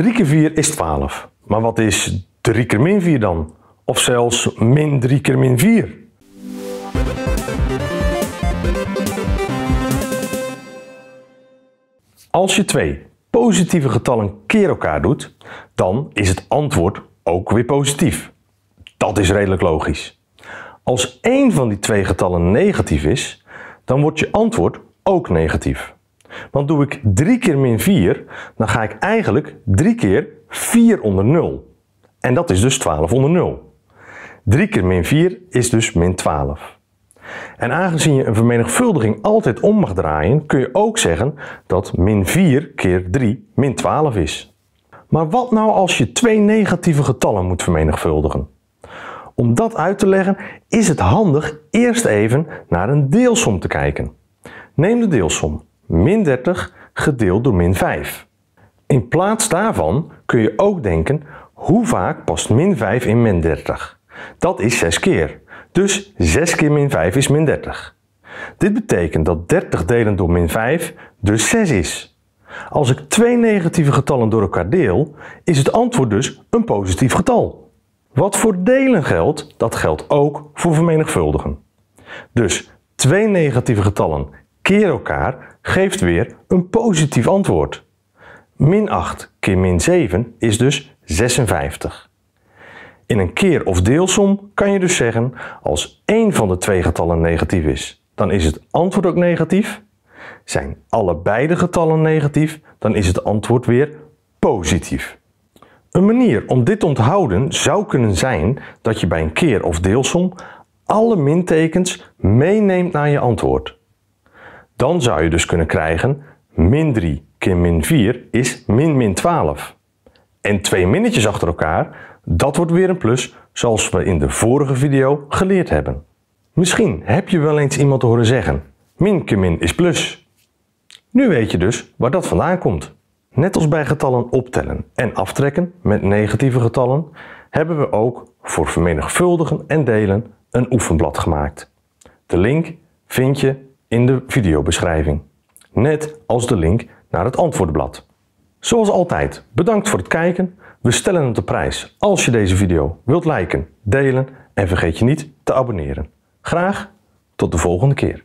3 keer 4 is 12. Maar wat is 3 keer min 4 dan? Of zelfs min 3 keer min 4? Als je twee positieve getallen keer elkaar doet, dan is het antwoord ook weer positief. Dat is redelijk logisch. Als één van die twee getallen negatief is, dan wordt je antwoord ook negatief. Want doe ik 3 keer min 4, dan ga ik eigenlijk 3 keer 4 onder 0. En dat is dus 12 onder 0. 3 keer min 4 is dus min 12. En aangezien je een vermenigvuldiging altijd om mag draaien, kun je ook zeggen dat min 4 keer 3 min 12 is. Maar wat nou als je twee negatieve getallen moet vermenigvuldigen? Om dat uit te leggen is het handig eerst even naar een deelsom te kijken. Neem de deelsom min 30 gedeeld door min 5. In plaats daarvan kun je ook denken, hoe vaak past min 5 in min 30? Dat is 6 keer. Dus 6 keer min 5 is min 30. Dit betekent dat 30 delen door min 5 dus 6 is. Als ik twee negatieve getallen door elkaar deel, is het antwoord dus een positief getal. Wat voor delen geldt, dat geldt ook voor vermenigvuldigen. Dus twee negatieve getallen keer elkaar geeft weer een positief antwoord. Min 8 keer min 7 is dus 56. In een keer- of deelsom kan je dus zeggen als één van de twee getallen negatief is, dan is het antwoord ook negatief. Zijn allebei de getallen negatief, dan is het antwoord weer positief. Een manier om dit te onthouden zou kunnen zijn dat je bij een keer- of deelsom alle mintekens meeneemt naar je antwoord. Dan zou je dus kunnen krijgen min 3 keer min 4 is min min 12. En twee minnetjes achter elkaar, dat wordt weer een plus zoals we in de vorige video geleerd hebben. Misschien heb je wel eens iemand horen zeggen, min keer min is plus. Nu weet je dus waar dat vandaan komt. Net als bij getallen optellen en aftrekken met negatieve getallen, hebben we ook voor vermenigvuldigen en delen een oefenblad gemaakt. De link vind je in de videobeschrijving. Net als de link naar het antwoordblad. Zoals altijd, bedankt voor het kijken. We stellen het op prijs als je deze video wilt liken, delen en vergeet je niet te abonneren. Graag tot de volgende keer.